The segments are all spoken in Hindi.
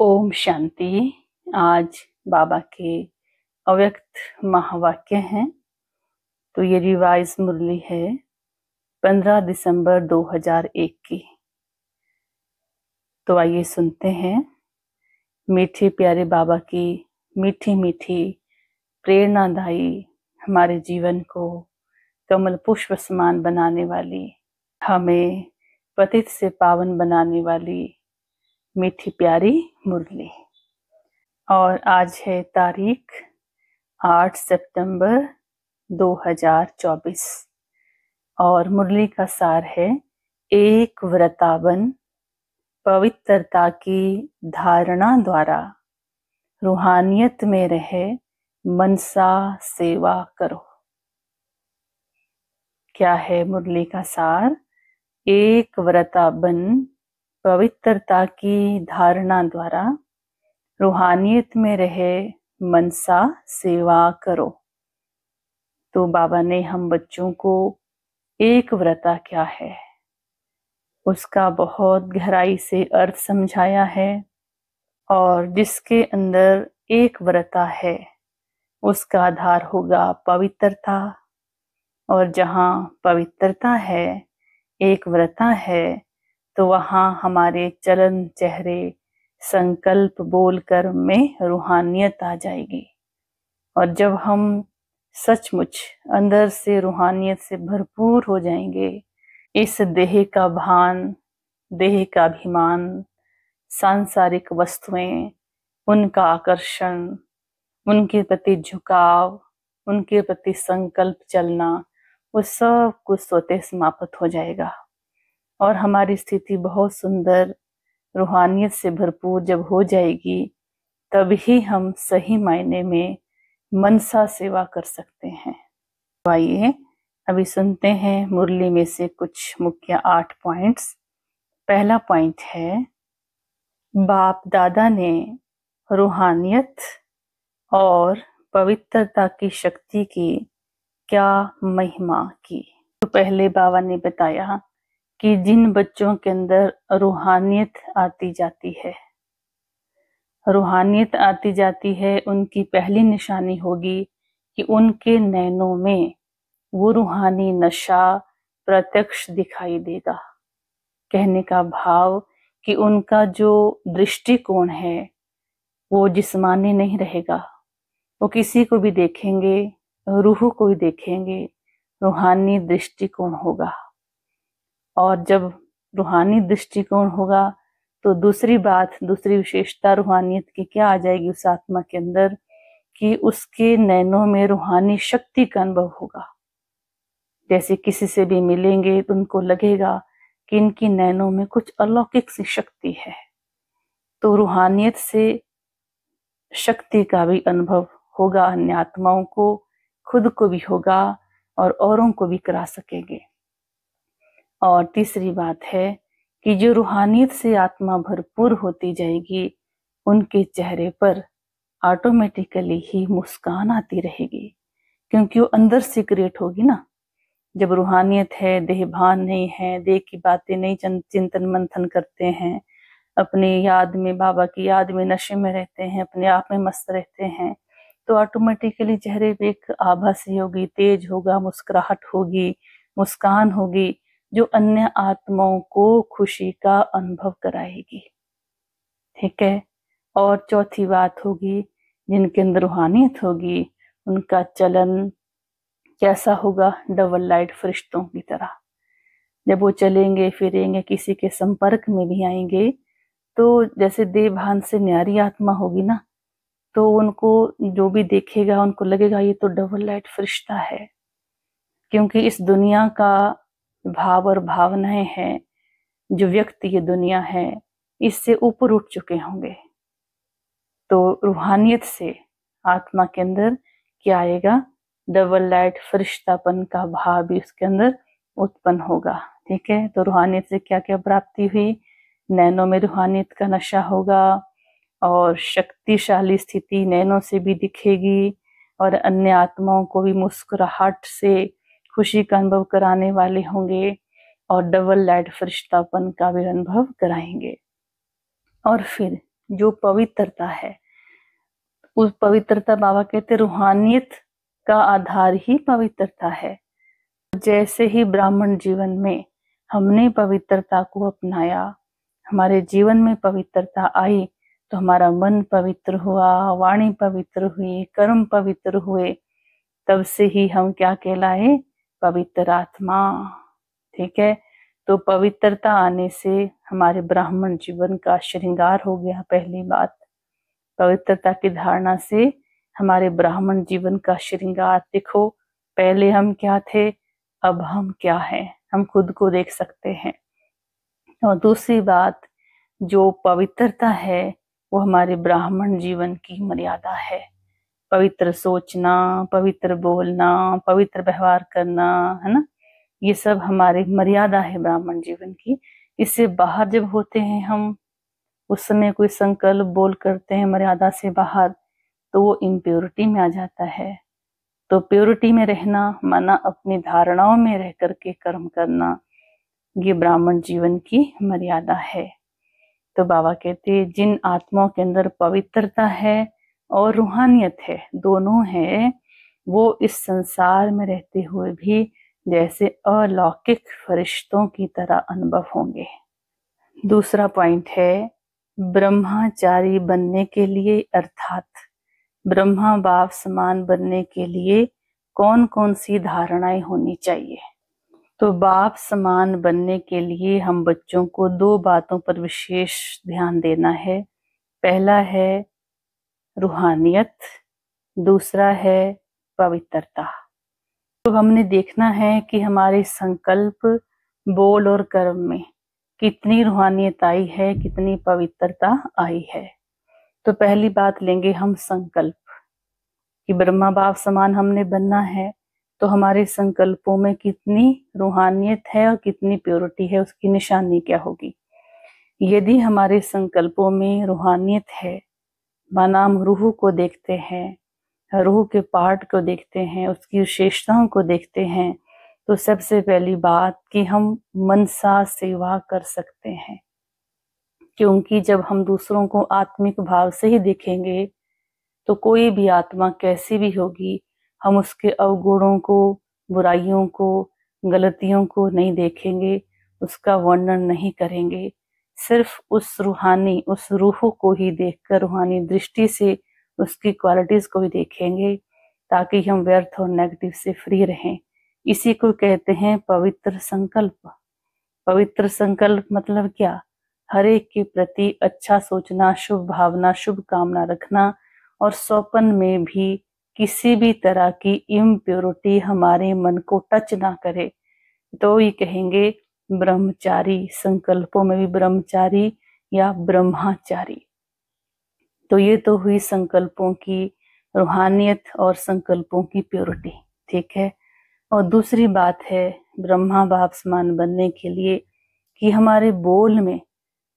ओम शांति आज बाबा के अव्यक्त महावाक्य हैं तो ये रिवाइज मुरली है 15 दिसंबर 2001 की तो आइए सुनते हैं मीठे प्यारे बाबा की मीठी मीठी प्रेरणादायी हमारे जीवन को कमल पुष्प समान बनाने वाली हमें पतित से पावन बनाने वाली मीठी प्यारी मुरली और आज है तारीख 8 सितंबर 2024 और मुरली का सार है एक व्रतावन पवित्रता की धारणा द्वारा रूहानियत में रहे मनसा सेवा करो क्या है मुरली का सार एक व्रताबन पवित्रता की धारणा द्वारा रूहानियत में रहे मनसा सेवा करो तो बाबा ने हम बच्चों को एक व्रता क्या है उसका बहुत गहराई से अर्थ समझाया है और जिसके अंदर एक व्रता है उसका आधार होगा पवित्रता और जहाँ पवित्रता है एक व्रता है तो वहाँ हमारे चलन चेहरे संकल्प बोल कर में रूहानियत आ जाएगी और जब हम सचमुच अंदर से रूहानियत से भरपूर हो जाएंगे इस देह का भान देह का अभिमान सांसारिक वस्तुएं उनका आकर्षण उनके प्रति झुकाव उनके प्रति संकल्प चलना वो सब कुछ सोते समाप्त हो जाएगा और हमारी स्थिति बहुत सुंदर रूहानियत से भरपूर जब हो जाएगी तब ही हम सही मायने में मनसा सेवा कर सकते हैं तो आइए अभी सुनते हैं मुरली में से कुछ मुख्य आठ पॉइंट्स पहला पॉइंट है बाप दादा ने रूहानियत और पवित्रता की शक्ति की क्या महिमा की तो पहले बाबा ने बताया कि जिन बच्चों के अंदर रूहानियत आती जाती है रूहानियत आती जाती है उनकी पहली निशानी होगी कि उनके नैनों में वो रूहानी नशा प्रत्यक्ष दिखाई देगा कहने का भाव कि उनका जो दृष्टिकोण है वो जिस्मानी नहीं रहेगा वो किसी को भी देखेंगे रूह को भी देखेंगे रूहानी दृष्टिकोण होगा और जब रूहानी दृष्टिकोण होगा तो दूसरी बात दूसरी विशेषता रूहानियत की क्या आ जाएगी उस आत्मा के अंदर कि उसके नैनों में रूहानी शक्ति का अनुभव होगा जैसे किसी से भी मिलेंगे तो उनको लगेगा कि इनकी नैनों में कुछ अलौकिक सी शक्ति है तो रूहानियत से शक्ति का भी अनुभव होगा अन्य आत्माओं को खुद को भी होगा और औरों को भी करा सकेंगे और तीसरी बात है कि जो रूहानियत से आत्मा भरपूर होती जाएगी उनके चेहरे पर ऑटोमेटिकली ही मुस्कान आती रहेगी क्योंकि वो अंदर से क्रिएट होगी ना जब रूहानियत है देह भान नहीं है देह की बातें नहीं चिंतन मंथन करते हैं अपनी याद में बाबा की याद में नशे में रहते हैं अपने आप में मस्त रहते हैं तो ऑटोमेटिकली चेहरे पे एक आभा सी होगी तेज होगा मुस्कुराहट होगी मुस्कान होगी जो अन्य आत्माओं को खुशी का अनुभव कराएगी ठीक है और चौथी बात होगी जिनके अंदर रूहानियत होगी उनका चलन कैसा होगा डबल लाइट फरिश्तों की तरह जब वो चलेंगे फिरेंगे किसी के संपर्क में भी आएंगे तो जैसे भान से न्यारी आत्मा होगी ना तो उनको जो भी देखेगा उनको लगेगा ये तो डबल लाइट फरिश्ता है क्योंकि इस दुनिया का भाव और भावनाएं हैं जो व्यक्ति ये दुनिया है इससे ऊपर उठ चुके होंगे तो रूहानियत से आत्मा के अंदर क्या आएगा डबल लाइट फरिश्तापन का भाव भी उसके अंदर उत्पन्न होगा ठीक है तो रूहानियत से क्या क्या प्राप्ति हुई नैनों में रूहानियत का नशा होगा और शक्तिशाली स्थिति नैनों से भी दिखेगी और अन्य आत्माओं को भी मुस्कुराहट से खुशी का अनुभव कराने वाले होंगे और डबल लाइट फरिश्तापन का भी अनुभव कराएंगे और फिर जो पवित्रता है उस पवित्रता बाबा कहते रूहानियत का आधार ही पवित्रता है जैसे ही ब्राह्मण जीवन में हमने पवित्रता को अपनाया हमारे जीवन में पवित्रता आई तो हमारा मन पवित्र हुआ वाणी पवित्र हुई कर्म पवित्र हुए तब से ही हम क्या कहलाए पवित्र आत्मा ठीक है तो पवित्रता आने से हमारे ब्राह्मण जीवन का श्रृंगार हो गया पहली बात पवित्रता की धारणा से हमारे ब्राह्मण जीवन का श्रृंगार देखो पहले हम क्या थे अब हम क्या हैं हम खुद को देख सकते हैं और दूसरी बात जो पवित्रता है वो हमारे ब्राह्मण जीवन की मर्यादा है पवित्र सोचना पवित्र बोलना पवित्र व्यवहार करना है ना ये सब हमारे मर्यादा है ब्राह्मण जीवन की इससे बाहर जब होते हैं हम उस समय कोई संकल्प बोल करते हैं मर्यादा से बाहर तो वो इम्प्योरिटी में आ जाता है तो प्योरिटी में रहना माना अपनी धारणाओं में रह करके कर्म करना ये ब्राह्मण जीवन की मर्यादा है तो बाबा कहते हैं जिन आत्माओं के अंदर पवित्रता है और रूहानियत है दोनों है वो इस संसार में रहते हुए भी जैसे अलौकिक फरिश्तों की तरह अनुभव होंगे दूसरा पॉइंट है ब्रह्माचारी बनने के लिए अर्थात ब्रह्मा बाप समान बनने के लिए कौन कौन सी धारणाएं होनी चाहिए तो बाप समान बनने के लिए हम बच्चों को दो बातों पर विशेष ध्यान देना है पहला है रूहानियत दूसरा है पवित्रता तो हमने देखना है कि हमारे संकल्प बोल और कर्म में कितनी रूहानियत आई है कितनी पवित्रता आई है तो पहली बात लेंगे हम संकल्प कि ब्रह्मा बाप समान हमने बनना है तो हमारे संकल्पों में कितनी रूहानियत है और कितनी प्योरिटी है उसकी निशानी क्या होगी यदि हमारे संकल्पों में रूहानियत है बनाम रूह को देखते हैं रूह के पार्ट को देखते हैं उसकी विशेषताओं को देखते हैं तो सबसे पहली बात कि हम मनसा सेवा कर सकते हैं क्योंकि जब हम दूसरों को आत्मिक भाव से ही देखेंगे तो कोई भी आत्मा कैसी भी होगी हम उसके अवगुणों को बुराइयों को गलतियों को नहीं देखेंगे उसका वर्णन नहीं करेंगे सिर्फ उस रूहानी उस रूह को ही देखकर रूहानी दृष्टि से उसकी क्वालिटीज को भी देखेंगे ताकि हम व्यर्थ और नेगेटिव से फ्री रहें इसी को कहते हैं पवित्र संकल्प पवित्र संकल्प मतलब क्या हर एक के प्रति अच्छा सोचना शुभ भावना शुभ कामना रखना और सौपन में भी किसी भी तरह की इम्प्योरिटी हमारे मन को टच ना करे तो ये कहेंगे ब्रह्मचारी संकल्पों में भी ब्रह्मचारी या ब्रह्माचारी तो ये तो हुई संकल्पों की रूहानियत और संकल्पों की प्योरिटी ठीक है और दूसरी बात है ब्रह्मा बाप समान बनने के लिए कि हमारे बोल में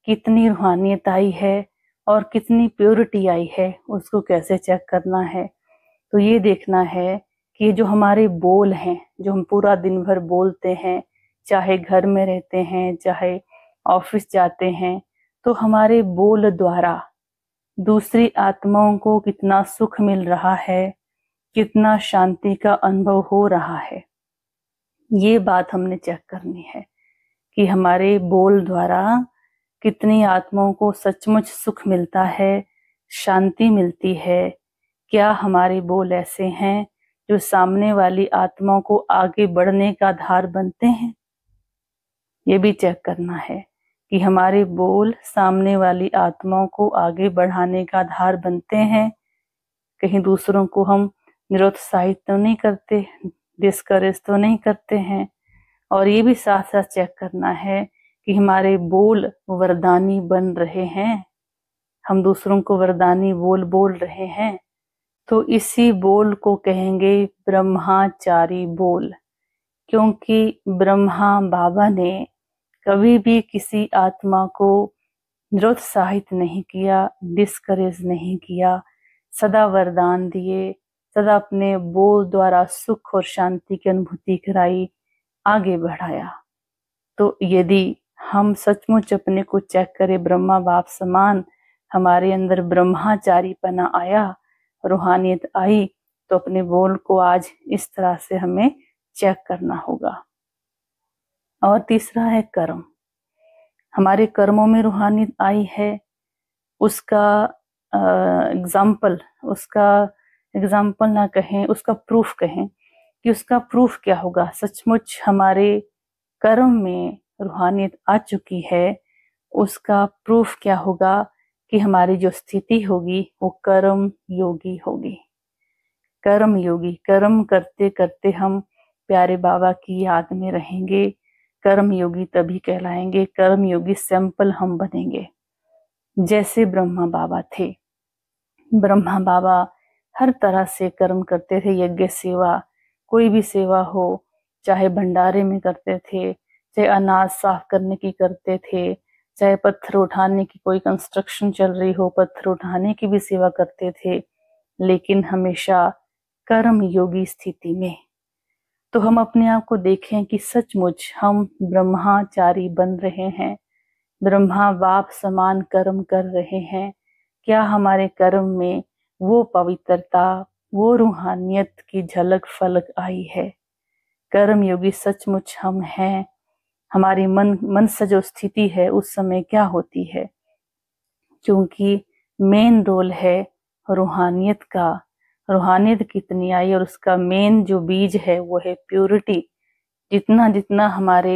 कितनी रूहानियत आई है और कितनी प्योरिटी आई है उसको कैसे चेक करना है तो ये देखना है कि जो हमारे बोल हैं जो हम पूरा दिन भर बोलते हैं चाहे घर में रहते हैं चाहे ऑफिस जाते हैं तो हमारे बोल द्वारा दूसरी आत्माओं को कितना सुख मिल रहा है कितना शांति का अनुभव हो रहा है ये बात हमने चेक करनी है कि हमारे बोल द्वारा कितनी आत्माओं को सचमुच सुख मिलता है शांति मिलती है क्या हमारे बोल ऐसे हैं जो सामने वाली आत्माओं को आगे बढ़ने का आधार बनते हैं ये भी चेक करना है कि हमारे बोल सामने वाली आत्माओं को आगे बढ़ाने का आधार बनते हैं कहीं दूसरों को हम निरुत्साहित तो नहीं करते डिस्करेज तो नहीं करते हैं और ये भी साथ साथ चेक करना है कि हमारे बोल वरदानी बन रहे हैं हम दूसरों को वरदानी बोल बोल रहे हैं तो इसी बोल को कहेंगे ब्रह्माचारी बोल क्योंकि ब्रह्मा बाबा ने कभी भी किसी आत्मा को निरुत्साहित नहीं किया डिस्करेज नहीं किया सदा वरदान दिए सदा अपने बोल द्वारा सुख और शांति की अनुभूति कराई आगे बढ़ाया तो यदि हम सचमुच अपने को चेक करें ब्रह्मा बाप समान हमारे अंदर ब्रह्माचारी पना आया रूहानियत आई तो अपने बोल को आज इस तरह से हमें चेक करना होगा और तीसरा है कर्म हमारे कर्मों में रूहानी आई है उसका एग्जाम्पल उसका एग्जाम्पल ना कहें उसका प्रूफ कहें कि उसका प्रूफ क्या होगा सचमुच हमारे कर्म में रूहानियत आ चुकी है उसका प्रूफ क्या होगा कि हमारी जो स्थिति होगी वो कर्म योगी होगी कर्म योगी कर्म करते करते हम प्यारे बाबा की याद में रहेंगे कर्मयोगी तभी कहलाएंगे कर्मयोगी सैंपल हम बनेंगे जैसे ब्रह्मा बाबा थे ब्रह्मा बाबा हर तरह से कर्म करते थे यज्ञ सेवा कोई भी सेवा हो चाहे भंडारे में करते थे चाहे अनाज साफ करने की करते थे चाहे पत्थर उठाने की कोई कंस्ट्रक्शन चल रही हो पत्थर उठाने की भी सेवा करते थे लेकिन हमेशा कर्म योगी स्थिति में तो हम अपने आप को देखें कि सचमुच हम ब्रह्माचारी बन रहे हैं ब्रह्मा बाप समान कर्म कर रहे हैं क्या हमारे कर्म में वो पवित्रता वो रूहानियत की झलक फलक आई है कर्म योगी सचमुच हम हैं हमारी मन मन से जो स्थिति है उस समय क्या होती है क्योंकि मेन रोल है रूहानियत का रूहानियत कितनी आई और उसका मेन जो बीज है वो है प्योरिटी जितना जितना हमारे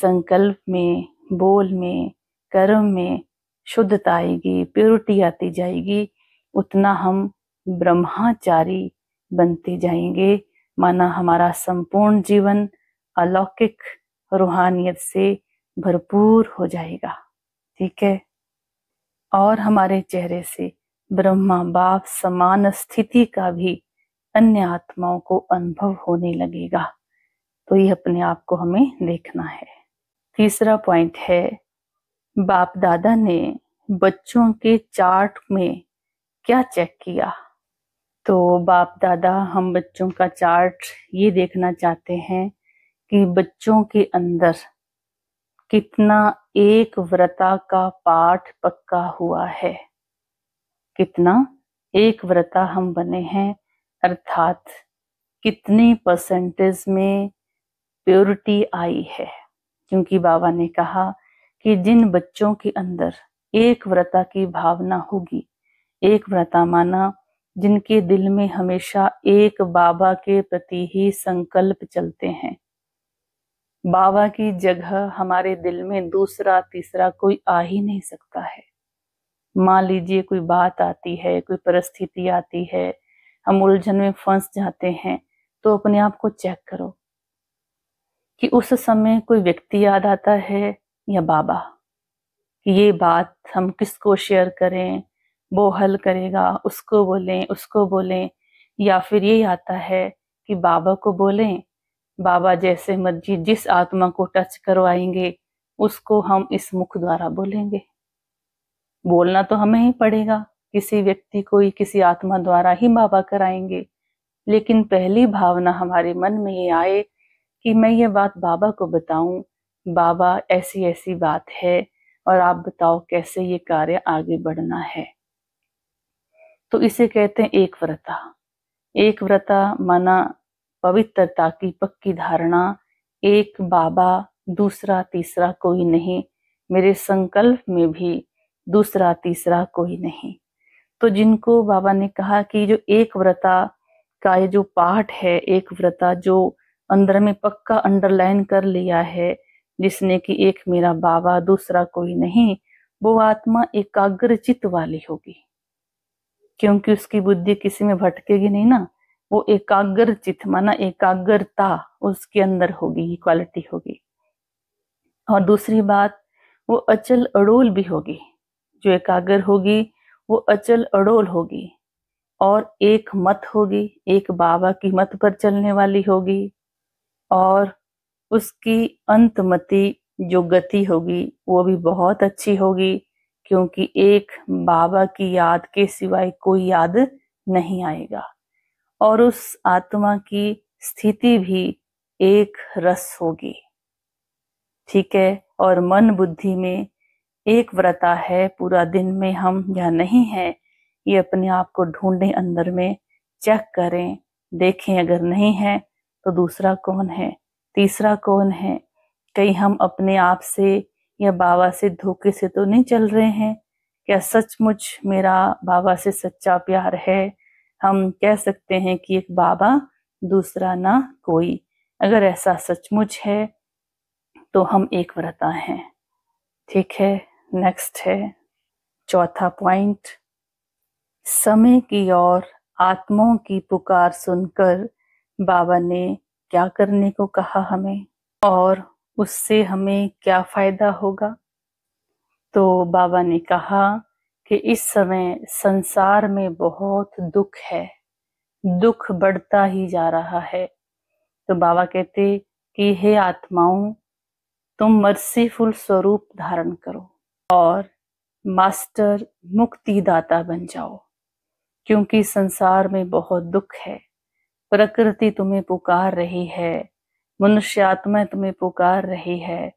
संकल्प में बोल में कर्म में शुद्धता आएगी प्योरिटी आती जाएगी उतना हम ब्रह्माचारी बनते जाएंगे माना हमारा संपूर्ण जीवन अलौकिक रूहानियत से भरपूर हो जाएगा ठीक है और हमारे चेहरे से ब्रह्मा बाप समान स्थिति का भी अन्य आत्माओं को अनुभव होने लगेगा तो ये अपने आप को हमें देखना है तीसरा पॉइंट है बाप दादा ने बच्चों के चार्ट में क्या चेक किया तो बाप दादा हम बच्चों का चार्ट ये देखना चाहते हैं कि बच्चों के अंदर कितना एक व्रता का पाठ पक्का हुआ है कितना एक व्रता हम बने हैं अर्थात कितनी परसेंटेज में प्योरिटी आई है क्योंकि बाबा ने कहा कि जिन बच्चों के अंदर एक व्रता की भावना होगी एक व्रता माना जिनके दिल में हमेशा एक बाबा के प्रति ही संकल्प चलते हैं बाबा की जगह हमारे दिल में दूसरा तीसरा कोई आ ही नहीं सकता है मान लीजिए कोई बात आती है कोई परिस्थिति आती है हम उलझन में फंस जाते हैं तो अपने आप को चेक करो कि उस समय कोई व्यक्ति याद आता है या बाबा कि ये बात हम किसको शेयर करें वो हल करेगा उसको बोलें उसको बोलें या फिर ये आता है कि बाबा को बोलें बाबा जैसे मर्जी जिस आत्मा को टच करवाएंगे उसको हम इस मुख द्वारा बोलेंगे बोलना तो हमें ही पड़ेगा किसी व्यक्ति को ही किसी आत्मा द्वारा ही बाबा कराएंगे लेकिन पहली भावना हमारे मन में ये आए कि मैं ये बात बाबा को बताऊं बाबा ऐसी ऐसी बात है और आप बताओ कैसे ये कार्य आगे बढ़ना है तो इसे कहते हैं एक व्रता एक व्रता माना पवित्रता की पक्की धारणा एक बाबा दूसरा तीसरा कोई नहीं मेरे संकल्प में भी दूसरा तीसरा कोई नहीं तो जिनको बाबा ने कहा कि जो एक व्रता का ये जो पाठ है एक व्रता जो अंदर में पक्का अंडरलाइन कर लिया है जिसने कि एक मेरा बाबा दूसरा कोई नहीं वो आत्मा एकाग्रचित वाली होगी क्योंकि उसकी बुद्धि किसी में भटकेगी नहीं ना वो एकाग्र चित्त माना एकाग्रता उसके अंदर होगी क्वालिटी होगी और दूसरी बात वो अचल अड़ोल भी होगी जो एकाग्र होगी वो अचल अडोल होगी और एक मत होगी एक बाबा की मत पर चलने वाली होगी और उसकी अंतमति जो गति होगी वो भी बहुत अच्छी होगी क्योंकि एक बाबा की याद के सिवाय कोई याद नहीं आएगा और उस आत्मा की स्थिति भी एक रस होगी ठीक है और मन बुद्धि में एक व्रता है पूरा दिन में हम या नहीं है ये अपने आप को ढूंढें अंदर में चेक करें देखें अगर नहीं है तो दूसरा कौन है तीसरा कौन है कहीं हम अपने आप से या बाबा से धोखे से तो नहीं चल रहे हैं क्या सचमुच मेरा बाबा से सच्चा प्यार है हम कह सकते हैं कि एक बाबा दूसरा ना कोई अगर ऐसा सचमुच है तो हम एक व्रता हैं ठीक है नेक्स्ट है चौथा पॉइंट समय की ओर आत्माओं की पुकार सुनकर बाबा ने क्या करने को कहा हमें और उससे हमें क्या फायदा होगा तो बाबा ने कहा कि इस समय संसार में बहुत दुख है दुख बढ़ता ही जा रहा है तो बाबा कहते कि हे आत्माओं तुम मर्सीफुल स्वरूप धारण करो और मास्टर मुक्तिदाता बन जाओ क्योंकि संसार में बहुत दुख है प्रकृति तुम्हें पुकार रही है मनुष्यात्मा तुम्हें पुकार रही है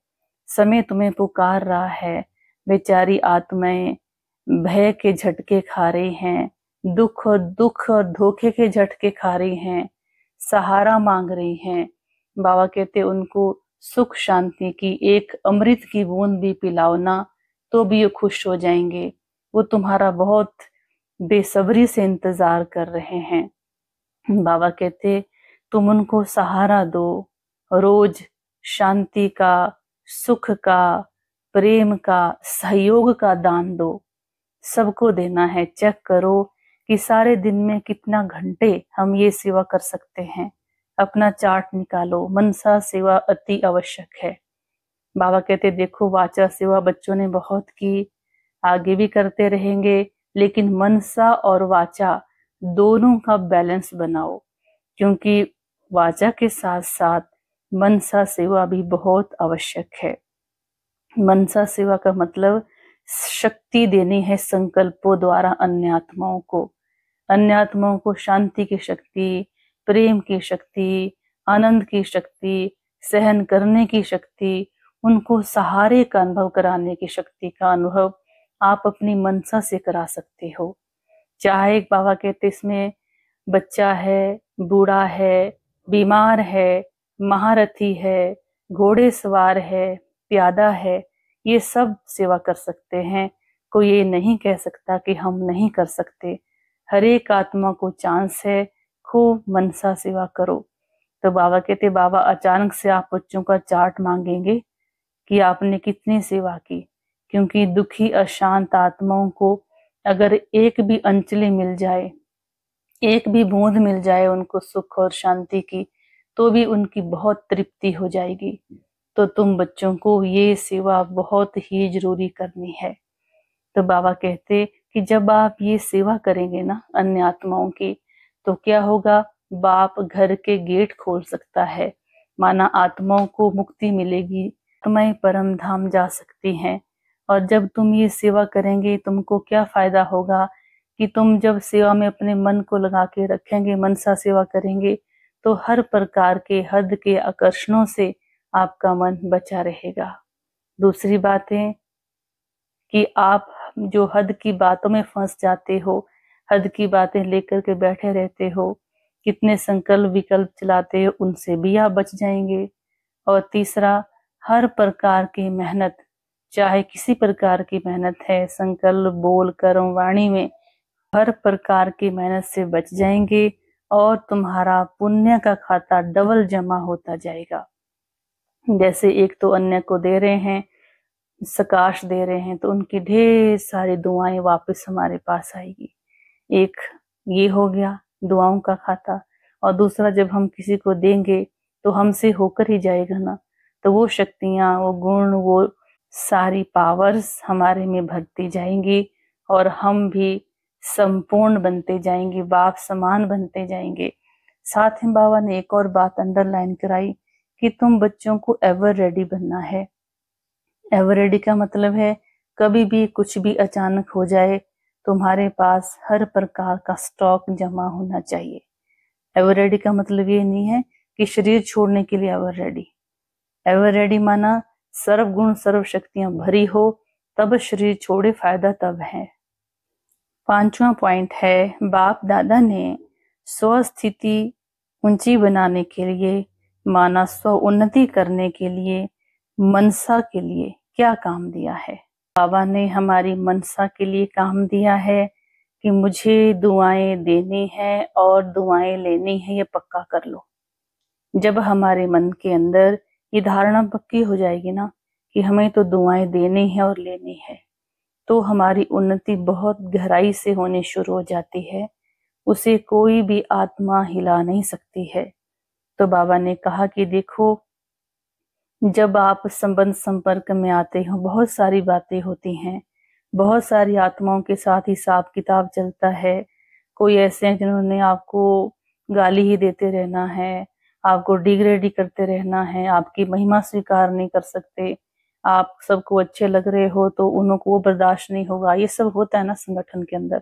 समय तुम्हें पुकार रहा है बेचारी आत्माएं भय के झटके खा रही हैं दुख और दुख और धोखे के झटके खा रही हैं सहारा मांग रही हैं बाबा कहते उनको सुख शांति की एक अमृत की बूंद भी पिलाओ ना तो भी ये खुश हो जाएंगे वो तुम्हारा बहुत बेसब्री से इंतजार कर रहे हैं बाबा कहते तुम उनको सहारा दो रोज शांति का सुख का प्रेम का सहयोग का दान दो सबको देना है चेक करो कि सारे दिन में कितना घंटे हम ये सेवा कर सकते हैं अपना चार्ट निकालो मनसा सेवा अति आवश्यक है बाबा कहते देखो वाचा सेवा बच्चों ने बहुत की आगे भी करते रहेंगे लेकिन मनसा और वाचा दोनों का बैलेंस बनाओ क्योंकि वाचा के साथ साथ मनसा सेवा भी बहुत आवश्यक है मनसा सेवा का मतलब शक्ति देनी है संकल्पों द्वारा अन्य आत्माओं को अन्य आत्माओं को शांति की शक्ति प्रेम की शक्ति आनंद की शक्ति सहन करने की शक्ति उनको सहारे का अनुभव कराने की शक्ति का अनुभव आप अपनी मनसा से करा सकते हो चाहे एक बाबा कहते इसमें बच्चा है बूढ़ा है बीमार है महारथी है घोड़े सवार है प्यादा है ये सब सेवा कर सकते हैं कोई ये नहीं कह सकता कि हम नहीं कर सकते हर एक आत्मा को चांस है खूब मनसा सेवा करो तो बाबा कहते बाबा अचानक से आप बच्चों का चार्ट मांगेंगे कि आपने कितनी सेवा की क्योंकि दुखी अशांत आत्माओं को अगर एक भी अंचली मिल जाए एक भी बूंद मिल जाए उनको सुख और शांति की तो भी उनकी बहुत तृप्ति हो जाएगी तो तुम बच्चों को ये सेवा बहुत ही जरूरी करनी है तो बाबा कहते कि जब आप ये सेवा करेंगे ना अन्य आत्माओं की तो क्या होगा बाप घर के गेट खोल सकता है माना आत्माओं को मुक्ति मिलेगी तुम्हें परम धाम जा सकती हैं और जब तुम ये सेवा करेंगे तुमको क्या फायदा होगा कि तुम जब सेवा में अपने मन को लगा के रखेंगे मनसा सेवा करेंगे तो हर प्रकार के हद के आकर्षणों से आपका मन बचा रहेगा दूसरी बात है कि आप जो हद की बातों में फंस जाते हो हद की बातें लेकर के बैठे रहते हो कितने संकल्प विकल्प चलाते हो उनसे भी आप बच जाएंगे और तीसरा हर प्रकार की मेहनत चाहे किसी प्रकार की मेहनत है संकल्प बोल कर्म वाणी में हर प्रकार की मेहनत से बच जाएंगे और तुम्हारा पुण्य का खाता डबल जमा होता जाएगा जैसे एक तो अन्य को दे रहे हैं सकाश दे रहे हैं तो उनकी ढेर सारी दुआएं वापस हमारे पास आएगी एक ये हो गया दुआओं का खाता और दूसरा जब हम किसी को देंगे तो हमसे होकर ही जाएगा ना तो वो शक्तियाँ वो गुण वो सारी पावर्स हमारे में भरती जाएंगी और हम भी संपूर्ण बनते जाएंगे बाप समान बनते जाएंगे साथ ही बाबा ने एक और बात अंडरलाइन कराई कि तुम बच्चों को एवर रेडी बनना है एवर रेडी का मतलब है कभी भी कुछ भी अचानक हो जाए तुम्हारे पास हर प्रकार का स्टॉक जमा होना चाहिए एवर रेडी का मतलब ये नहीं है कि शरीर छोड़ने के लिए एवर रेडी एवर रेडी माना सर्व गुण सर्व शक्तियां भरी हो तब शरीर छोड़े फायदा तब है पांचवा पॉइंट है बाप दादा ने स्वस्थिति ऊंची बनाने के लिए माना स्व उन्नति करने के लिए मनसा के लिए क्या काम दिया है बाबा ने हमारी मनसा के लिए काम दिया है कि मुझे दुआएं देनी है और दुआएं लेनी है ये पक्का कर लो जब हमारे मन के अंदर ये धारणा पक्की हो जाएगी ना कि हमें तो दुआएं देनी है और लेनी है तो हमारी उन्नति बहुत गहराई से होने शुरू हो जाती है उसे कोई भी आत्मा हिला नहीं सकती है तो बाबा ने कहा कि देखो जब आप संबंध संपर्क में आते हो बहुत सारी बातें होती हैं बहुत सारी आत्माओं के साथ हिसाब किताब चलता है कोई ऐसे हैं जिन्होंने आपको गाली ही देते रहना है आपको डिग्रेड ही करते रहना है आपकी महिमा स्वीकार नहीं कर सकते आप सबको अच्छे लग रहे हो तो उनको वो बर्दाश्त नहीं होगा ये सब होता है ना संगठन के अंदर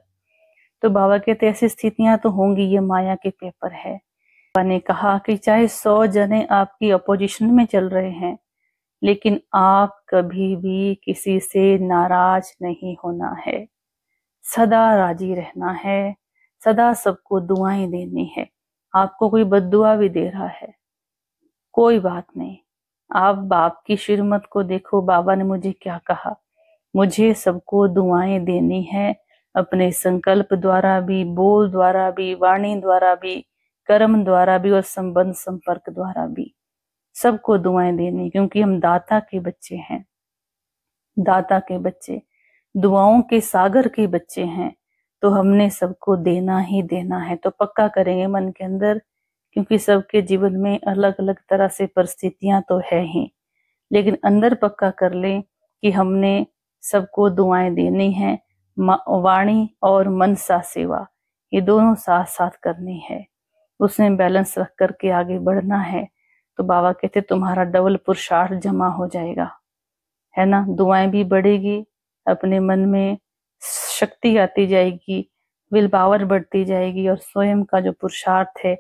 तो बाबा कहते ऐसी स्थितियां तो होंगी ये माया के पेपर है बाबा ने कहा कि चाहे सौ जने आपकी अपोजिशन में चल रहे हैं लेकिन आप कभी भी किसी से नाराज नहीं होना है सदा राजी रहना है सदा सबको दुआएं देनी है आपको कोई बददुआ भी दे रहा है कोई बात नहीं आप बाप की श्रीमत को देखो बाबा ने मुझे क्या कहा मुझे सबको दुआएं देनी है अपने संकल्प द्वारा भी बोल द्वारा भी वाणी द्वारा भी कर्म द्वारा भी और संबंध संपर्क द्वारा भी सबको दुआएं देनी क्योंकि हम दाता के बच्चे हैं दाता के बच्चे दुआओं के सागर के बच्चे हैं तो हमने सबको देना ही देना है तो पक्का करेंगे मन के अंदर क्योंकि सबके जीवन में अलग अलग तरह से परिस्थितियां तो है ही लेकिन अंदर पक्का कर लें कि हमने सबको दुआएं देनी है वाणी और मनसा सेवा ये दोनों साथ साथ करनी है उसने बैलेंस रख करके आगे बढ़ना है तो बाबा कहते तुम्हारा डबल पुरुषार्थ जमा हो जाएगा है ना दुआएं भी बढ़ेगी अपने मन में शक्ति आती जाएगी विल पावर बढ़ती जाएगी और स्वयं का जो पुरुषार्थ है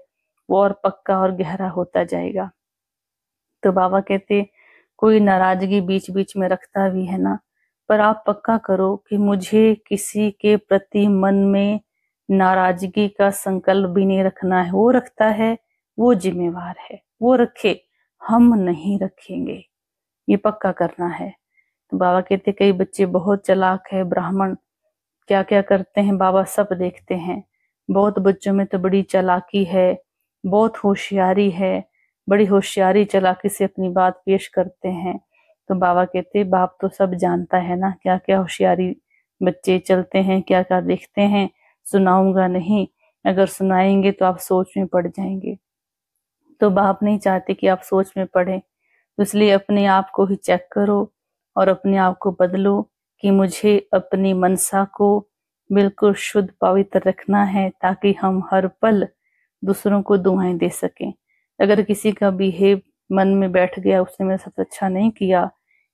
वो और पक्का और गहरा होता जाएगा तो बाबा कहते कोई नाराजगी बीच बीच में रखता भी है ना पर आप पक्का करो कि मुझे किसी के प्रति मन में नाराजगी का संकल्प भी नहीं रखना है वो रखता है वो जिम्मेवार है वो रखे हम नहीं रखेंगे ये पक्का करना है तो बाबा कहते कई बच्चे बहुत चलाक है ब्राह्मण क्या क्या करते हैं बाबा सब देखते हैं बहुत बच्चों में तो बड़ी चलाकी है बहुत होशियारी है बड़ी होशियारी चलाकी से अपनी बात पेश करते हैं तो बाबा कहते बाप तो सब जानता है ना क्या क्या होशियारी बच्चे चलते हैं क्या क्या देखते हैं सुनाऊंगा नहीं अगर सुनाएंगे तो आप सोच में पड़ जाएंगे तो बाप नहीं चाहते कि आप सोच में पड़े तो इसलिए अपने आप को ही चेक करो और अपने आप को बदलो कि मुझे अपनी मनसा को बिल्कुल शुद्ध पवित्र रखना है ताकि हम हर पल दूसरों को दुआएं दे सकें अगर किसी का बिहेव मन में बैठ गया उसने मेरे साथ अच्छा नहीं किया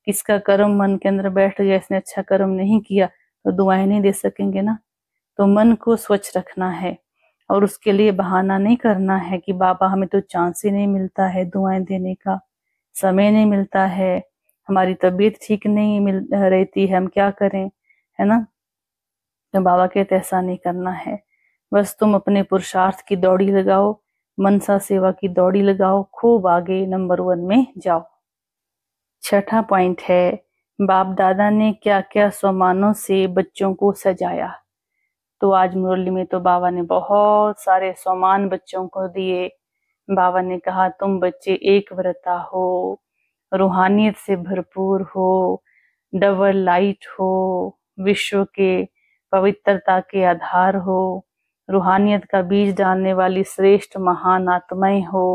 किसका कर्म मन के अंदर बैठ गया इसने अच्छा कर्म नहीं किया तो दुआएं नहीं दे सकेंगे ना तो मन को स्वच्छ रखना है और उसके लिए बहाना नहीं करना है कि बाबा हमें तो चांस ही नहीं मिलता है दुआएं देने का समय नहीं मिलता है हमारी तबीयत ठीक नहीं मिल रहती है हम क्या करें है ना तो बाबा कहते ऐसा नहीं करना है बस तुम अपने पुरुषार्थ की दौड़ी लगाओ मनसा सेवा की दौड़ी लगाओ खूब आगे नंबर वन में जाओ छठा पॉइंट है बाप दादा ने क्या क्या सामानों से बच्चों को सजाया तो आज मुरली में तो बाबा ने बहुत सारे सामान बच्चों को दिए बाबा ने कहा तुम बच्चे एक व्रता हो रूहानियत से भरपूर हो डबल लाइट हो विश्व के पवित्रता के आधार हो रूहानियत का बीज डालने वाली श्रेष्ठ महान आत्माएं हो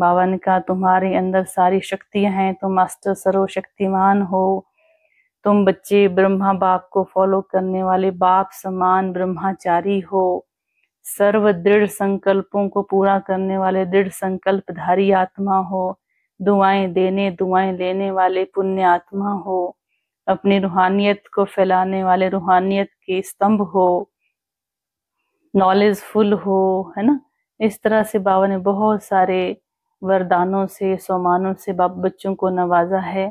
बावन का तुम्हारे अंदर सारी शक्तियां हैं तुम मास्टर सर्व शक्तिमान हो तुम बच्चे ब्रह्मा बाप को फॉलो करने वाले बाप समान ब्रह्माचारी हो सर्व दृढ़ संकल्पों को पूरा करने वाले दृढ़ संकल्पधारी आत्मा हो दुआएं देने दुआएं लेने वाले पुण्य आत्मा हो अपनी रूहानियत को फैलाने वाले रूहानियत के स्तंभ हो नॉलेज फुल हो है ना इस तरह से बाबा ने बहुत सारे वरदानों से सोमानों से बाप बच्चों को नवाजा है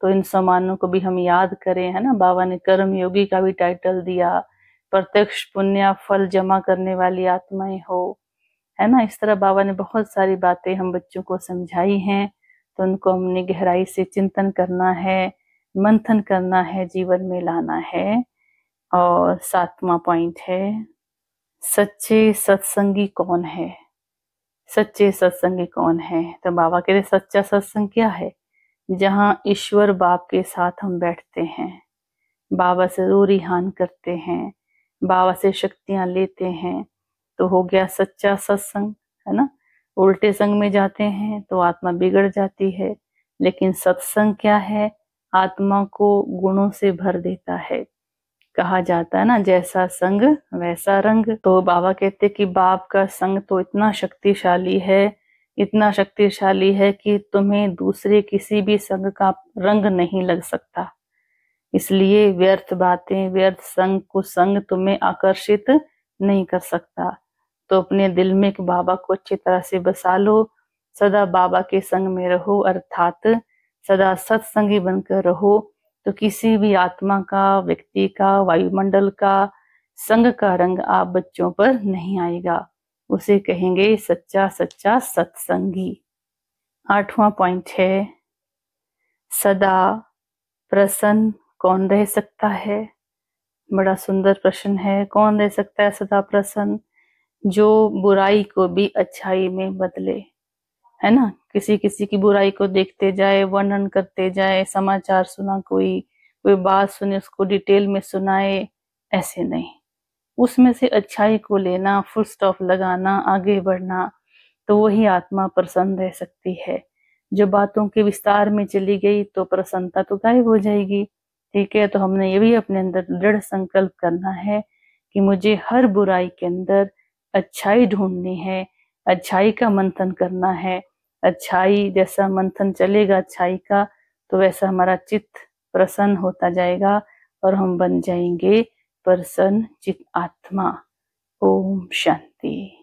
तो इन सोमानों को भी हम याद करें है ना बाबा ने कर्म योगी का भी टाइटल दिया प्रत्यक्ष पुण्य फल जमा करने वाली आत्माएं हो है ना इस तरह बाबा ने बहुत सारी बातें हम बच्चों को समझाई हैं तो उनको हमने गहराई से चिंतन करना है मंथन करना है जीवन में लाना है और सातवां पॉइंट है सच्चे सत्संगी कौन है सच्चे सत्संगी कौन है तो बाबा के लिए सच्चा सत्संग क्या है जहाँ ईश्वर बाप के साथ हम बैठते हैं बाबा से रिहान करते हैं बाबा से शक्तियाँ लेते हैं तो हो गया सच्चा सत्संग है ना उल्टे संग में जाते हैं तो आत्मा बिगड़ जाती है लेकिन सत्संग क्या है आत्मा को गुणों से भर देता है कहा जाता है ना जैसा संग वैसा रंग तो बाबा कहते कि बाप का संग तो इतना शक्तिशाली है इतना शक्तिशाली है कि तुम्हें दूसरे किसी भी संग का रंग नहीं लग सकता इसलिए व्यर्थ बातें व्यर्थ संग को संग तुम्हें आकर्षित नहीं कर सकता तो अपने दिल में एक बाबा को अच्छी तरह से बसा लो सदा बाबा के संग में रहो अर्थात सदा सत्संगी बनकर रहो तो किसी भी आत्मा का व्यक्ति का वायुमंडल का संग का रंग आप बच्चों पर नहीं आएगा उसे कहेंगे सच्चा सच्चा सत्संगी आठवां पॉइंट है सदा प्रसन्न कौन रह सकता है बड़ा सुंदर प्रश्न है कौन रह सकता है सदा प्रसन्न जो बुराई को भी अच्छाई में बदले है ना किसी किसी की बुराई को देखते जाए वर्णन करते जाए समाचार सुना कोई कोई बात सुने उसको डिटेल में सुनाए ऐसे नहीं उसमें से अच्छाई को लेना फुल स्टॉप लगाना आगे बढ़ना तो वही आत्मा प्रसन्न रह सकती है जो बातों के विस्तार में चली गई तो प्रसन्नता तो गायब हो जाएगी ठीक है तो हमने ये भी अपने अंदर दृढ़ संकल्प करना है कि मुझे हर बुराई के अंदर अच्छाई ढूंढनी है अच्छाई का मंथन करना है अच्छाई जैसा मंथन चलेगा अच्छाई का तो वैसा हमारा चित्त प्रसन्न होता जाएगा और हम बन जाएंगे प्रसन्न चित आत्मा ओम शांति